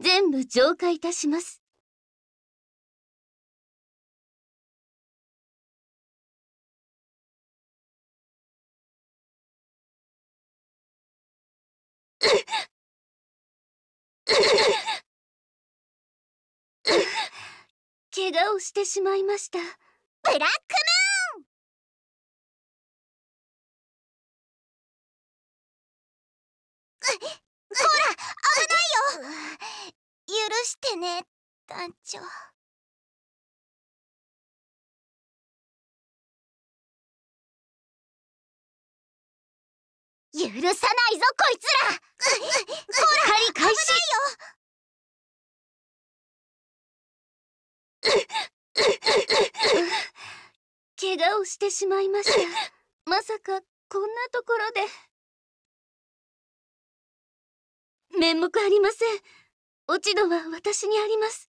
全部浄化いたします。怪我をしてしまいました。ブラックムーンしてね団長。許さないぞこいつらほら狩り開始よ怪我をしてしまいましたまさかこんなところで面目ありません落ち度は私にあります。